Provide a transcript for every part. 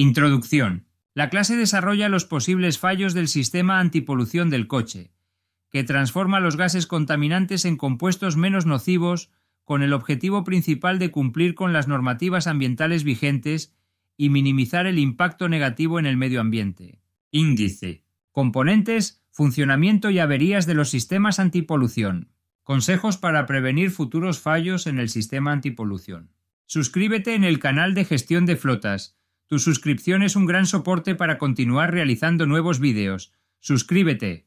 Introducción. La clase desarrolla los posibles fallos del sistema antipolución del coche, que transforma los gases contaminantes en compuestos menos nocivos con el objetivo principal de cumplir con las normativas ambientales vigentes y minimizar el impacto negativo en el medio ambiente. Índice. Componentes, funcionamiento y averías de los sistemas antipolución. Consejos para prevenir futuros fallos en el sistema antipolución. Suscríbete en el canal de gestión de flotas tu suscripción es un gran soporte para continuar realizando nuevos vídeos. Suscríbete.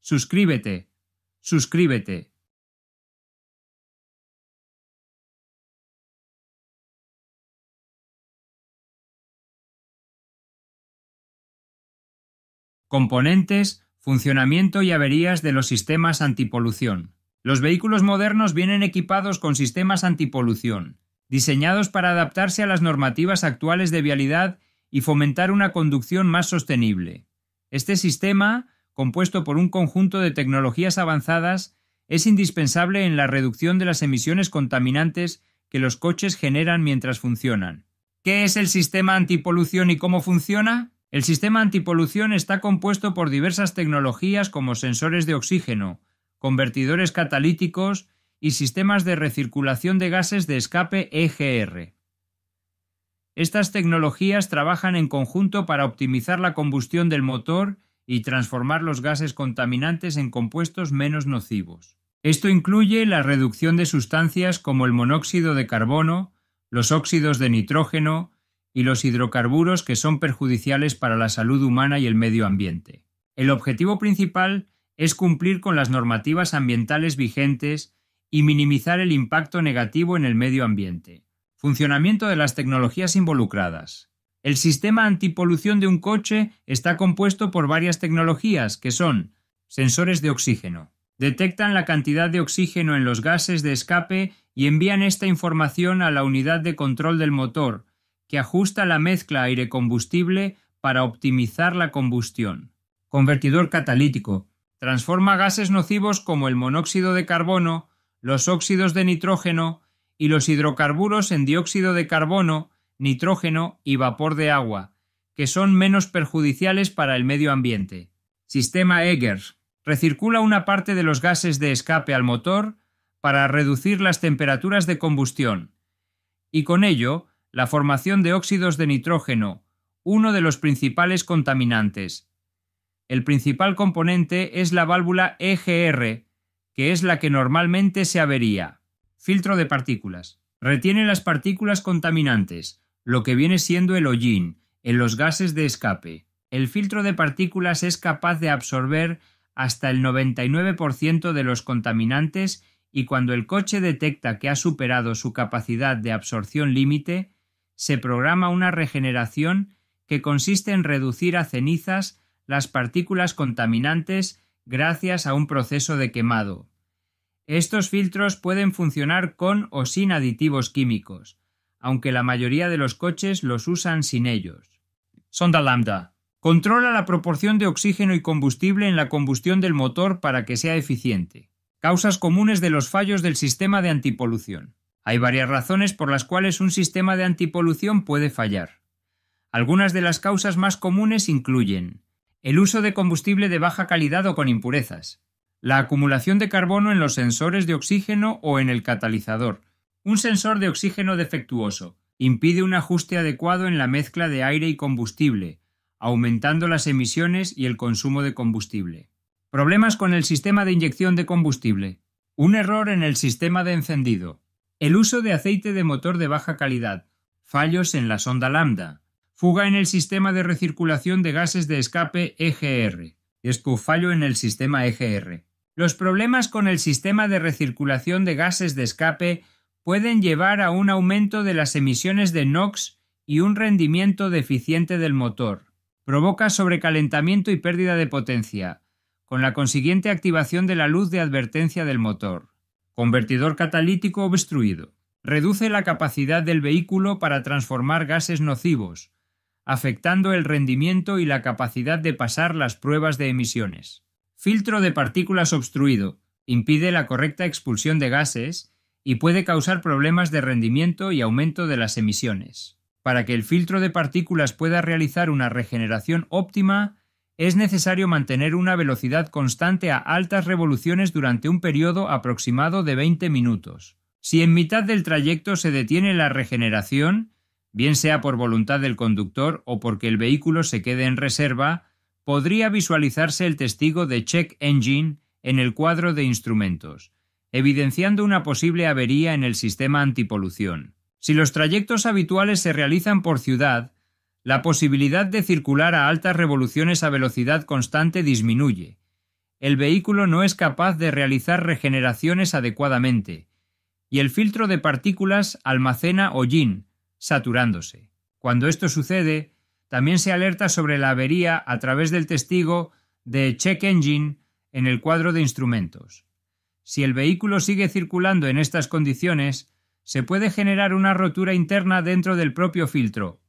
Suscríbete. Suscríbete. Componentes, funcionamiento y averías de los sistemas antipolución. Los vehículos modernos vienen equipados con sistemas antipolución diseñados para adaptarse a las normativas actuales de vialidad y fomentar una conducción más sostenible. Este sistema, compuesto por un conjunto de tecnologías avanzadas, es indispensable en la reducción de las emisiones contaminantes que los coches generan mientras funcionan. ¿Qué es el sistema antipolución y cómo funciona? El sistema antipolución está compuesto por diversas tecnologías como sensores de oxígeno, convertidores catalíticos, y sistemas de recirculación de gases de escape EGR. Estas tecnologías trabajan en conjunto para optimizar la combustión del motor y transformar los gases contaminantes en compuestos menos nocivos. Esto incluye la reducción de sustancias como el monóxido de carbono, los óxidos de nitrógeno y los hidrocarburos que son perjudiciales para la salud humana y el medio ambiente. El objetivo principal es cumplir con las normativas ambientales vigentes y minimizar el impacto negativo en el medio ambiente. Funcionamiento de las tecnologías involucradas. El sistema antipolución de un coche está compuesto por varias tecnologías que son sensores de oxígeno. Detectan la cantidad de oxígeno en los gases de escape y envían esta información a la unidad de control del motor, que ajusta la mezcla aire-combustible para optimizar la combustión. Convertidor catalítico. Transforma gases nocivos como el monóxido de carbono los óxidos de nitrógeno y los hidrocarburos en dióxido de carbono, nitrógeno y vapor de agua, que son menos perjudiciales para el medio ambiente. Sistema Eggers Recircula una parte de los gases de escape al motor para reducir las temperaturas de combustión y con ello la formación de óxidos de nitrógeno, uno de los principales contaminantes. El principal componente es la válvula EGR, que es la que normalmente se avería. Filtro de partículas. Retiene las partículas contaminantes, lo que viene siendo el hollín, en los gases de escape. El filtro de partículas es capaz de absorber hasta el 99% de los contaminantes y cuando el coche detecta que ha superado su capacidad de absorción límite, se programa una regeneración que consiste en reducir a cenizas las partículas contaminantes gracias a un proceso de quemado. Estos filtros pueden funcionar con o sin aditivos químicos, aunque la mayoría de los coches los usan sin ellos. Sonda lambda. Controla la proporción de oxígeno y combustible en la combustión del motor para que sea eficiente. Causas comunes de los fallos del sistema de antipolución. Hay varias razones por las cuales un sistema de antipolución puede fallar. Algunas de las causas más comunes incluyen el uso de combustible de baja calidad o con impurezas, la acumulación de carbono en los sensores de oxígeno o en el catalizador. Un sensor de oxígeno defectuoso impide un ajuste adecuado en la mezcla de aire y combustible, aumentando las emisiones y el consumo de combustible. Problemas con el sistema de inyección de combustible. Un error en el sistema de encendido. El uso de aceite de motor de baja calidad. Fallos en la sonda lambda. Juga en el sistema de recirculación de gases de escape EGR. Escufallo en el sistema EGR. Los problemas con el sistema de recirculación de gases de escape pueden llevar a un aumento de las emisiones de NOx y un rendimiento deficiente del motor. Provoca sobrecalentamiento y pérdida de potencia, con la consiguiente activación de la luz de advertencia del motor. Convertidor catalítico obstruido. Reduce la capacidad del vehículo para transformar gases nocivos, afectando el rendimiento y la capacidad de pasar las pruebas de emisiones. Filtro de partículas obstruido. Impide la correcta expulsión de gases y puede causar problemas de rendimiento y aumento de las emisiones. Para que el filtro de partículas pueda realizar una regeneración óptima, es necesario mantener una velocidad constante a altas revoluciones durante un periodo aproximado de 20 minutos. Si en mitad del trayecto se detiene la regeneración, bien sea por voluntad del conductor o porque el vehículo se quede en reserva, podría visualizarse el testigo de check engine en el cuadro de instrumentos, evidenciando una posible avería en el sistema antipolución. Si los trayectos habituales se realizan por ciudad, la posibilidad de circular a altas revoluciones a velocidad constante disminuye. El vehículo no es capaz de realizar regeneraciones adecuadamente, y el filtro de partículas almacena hollín, saturándose. Cuando esto sucede, también se alerta sobre la avería a través del testigo de check engine en el cuadro de instrumentos. Si el vehículo sigue circulando en estas condiciones, se puede generar una rotura interna dentro del propio filtro,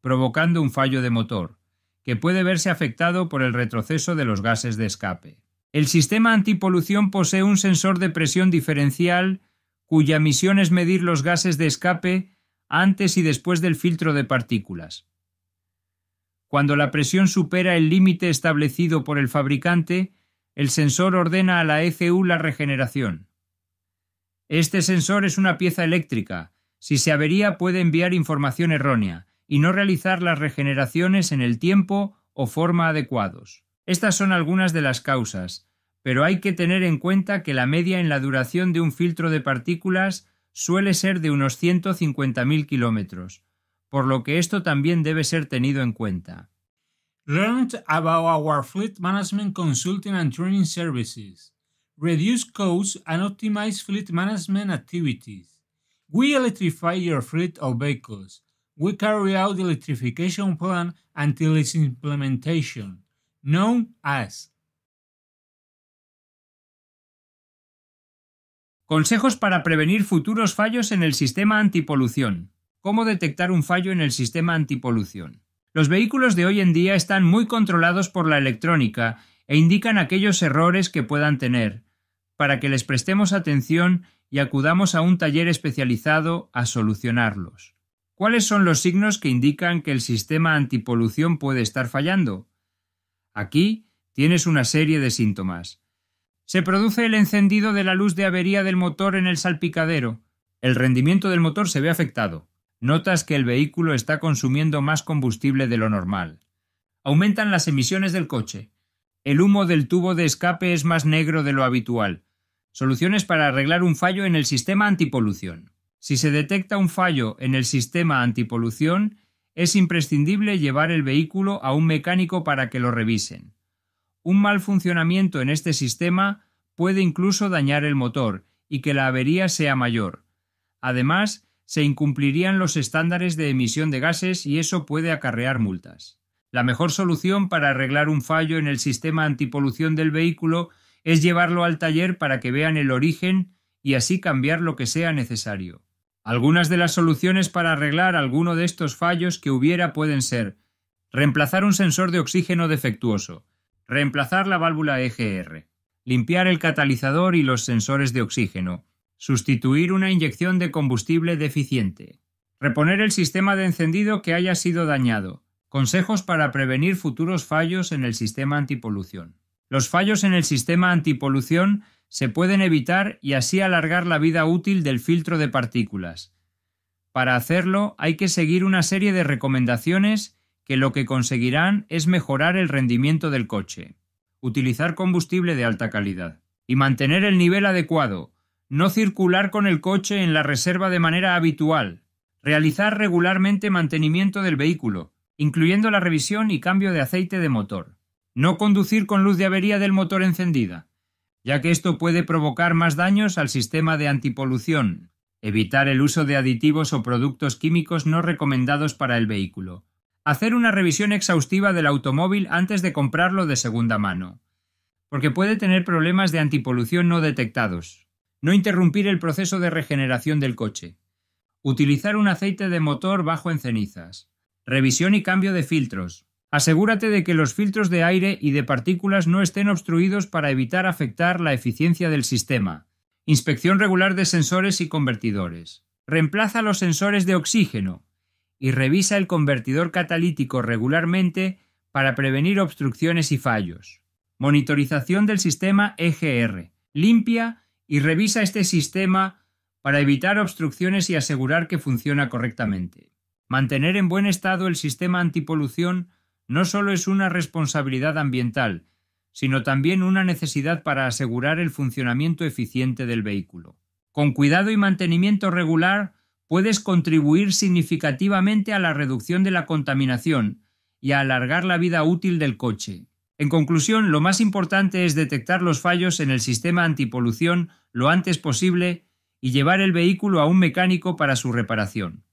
provocando un fallo de motor, que puede verse afectado por el retroceso de los gases de escape. El sistema antipolución posee un sensor de presión diferencial cuya misión es medir los gases de escape antes y después del filtro de partículas. Cuando la presión supera el límite establecido por el fabricante, el sensor ordena a la ECU la regeneración. Este sensor es una pieza eléctrica. Si se avería puede enviar información errónea y no realizar las regeneraciones en el tiempo o forma adecuados. Estas son algunas de las causas, pero hay que tener en cuenta que la media en la duración de un filtro de partículas suele ser de unos 150.000 kilómetros, por lo que esto también debe ser tenido en cuenta. Learned about our fleet management consulting and training services. Reduce costs and optimize fleet management activities. We electrify your fleet of vehicles. We carry out the electrification plan until its implementation, known as Consejos para prevenir futuros fallos en el sistema antipolución. ¿Cómo detectar un fallo en el sistema antipolución? Los vehículos de hoy en día están muy controlados por la electrónica e indican aquellos errores que puedan tener, para que les prestemos atención y acudamos a un taller especializado a solucionarlos. ¿Cuáles son los signos que indican que el sistema antipolución puede estar fallando? Aquí tienes una serie de síntomas se produce el encendido de la luz de avería del motor en el salpicadero. El rendimiento del motor se ve afectado. Notas que el vehículo está consumiendo más combustible de lo normal. Aumentan las emisiones del coche. El humo del tubo de escape es más negro de lo habitual. Soluciones para arreglar un fallo en el sistema antipolución. Si se detecta un fallo en el sistema antipolución, es imprescindible llevar el vehículo a un mecánico para que lo revisen. Un mal funcionamiento en este sistema puede incluso dañar el motor y que la avería sea mayor. Además, se incumplirían los estándares de emisión de gases y eso puede acarrear multas. La mejor solución para arreglar un fallo en el sistema antipolución del vehículo es llevarlo al taller para que vean el origen y así cambiar lo que sea necesario. Algunas de las soluciones para arreglar alguno de estos fallos que hubiera pueden ser reemplazar un sensor de oxígeno defectuoso, reemplazar la válvula EGR, limpiar el catalizador y los sensores de oxígeno, sustituir una inyección de combustible deficiente, reponer el sistema de encendido que haya sido dañado, consejos para prevenir futuros fallos en el sistema antipolución. Los fallos en el sistema antipolución se pueden evitar y así alargar la vida útil del filtro de partículas. Para hacerlo hay que seguir una serie de recomendaciones que lo que conseguirán es mejorar el rendimiento del coche, utilizar combustible de alta calidad y mantener el nivel adecuado, no circular con el coche en la reserva de manera habitual, realizar regularmente mantenimiento del vehículo, incluyendo la revisión y cambio de aceite de motor, no conducir con luz de avería del motor encendida, ya que esto puede provocar más daños al sistema de antipolución, evitar el uso de aditivos o productos químicos no recomendados para el vehículo, hacer una revisión exhaustiva del automóvil antes de comprarlo de segunda mano, porque puede tener problemas de antipolución no detectados, no interrumpir el proceso de regeneración del coche, utilizar un aceite de motor bajo en cenizas, revisión y cambio de filtros. Asegúrate de que los filtros de aire y de partículas no estén obstruidos para evitar afectar la eficiencia del sistema. Inspección regular de sensores y convertidores. Reemplaza los sensores de oxígeno, y revisa el convertidor catalítico regularmente para prevenir obstrucciones y fallos. Monitorización del sistema EGR. Limpia y revisa este sistema para evitar obstrucciones y asegurar que funciona correctamente. Mantener en buen estado el sistema antipolución no solo es una responsabilidad ambiental, sino también una necesidad para asegurar el funcionamiento eficiente del vehículo. Con cuidado y mantenimiento regular, puedes contribuir significativamente a la reducción de la contaminación y a alargar la vida útil del coche. En conclusión, lo más importante es detectar los fallos en el sistema antipolución lo antes posible y llevar el vehículo a un mecánico para su reparación.